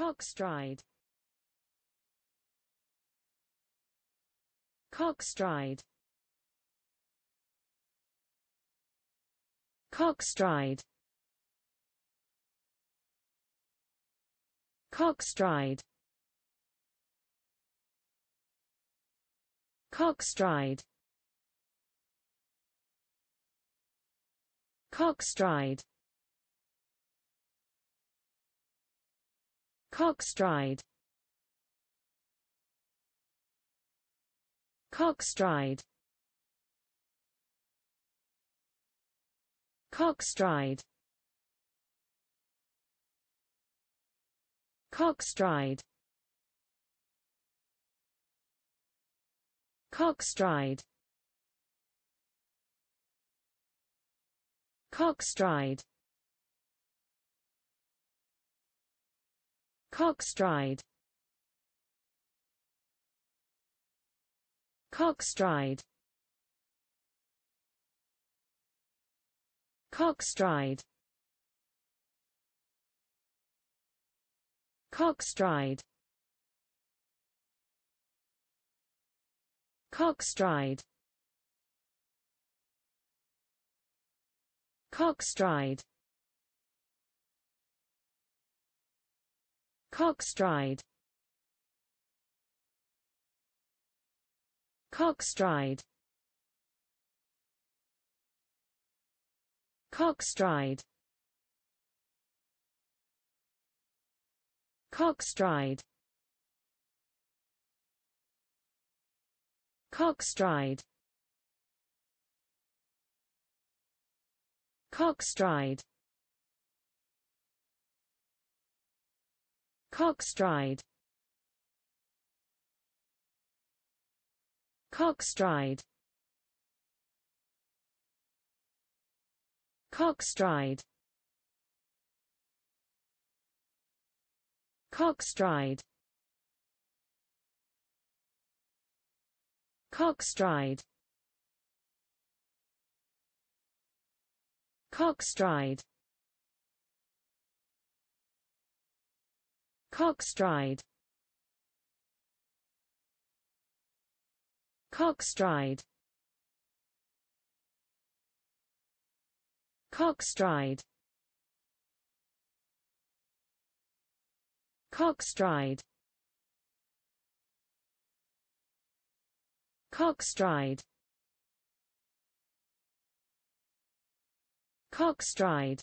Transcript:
Cockstride Cockstride Cockstride Cockstride Cockstride Cockstride Cockstride Cockstride Cockstride Cockstride Cockstride Cockstride Cockstride Cockstride Cockstride Cockstride Cockstride Cockstride Cockstride Cockstride Cockstride Cockstride Cockstride Cockstride Cockstride Cockstride Cockstride Cockstride Cockstride Cockstride Cockstride Cockstride Cockstride Cockstride Cockstride Cockstride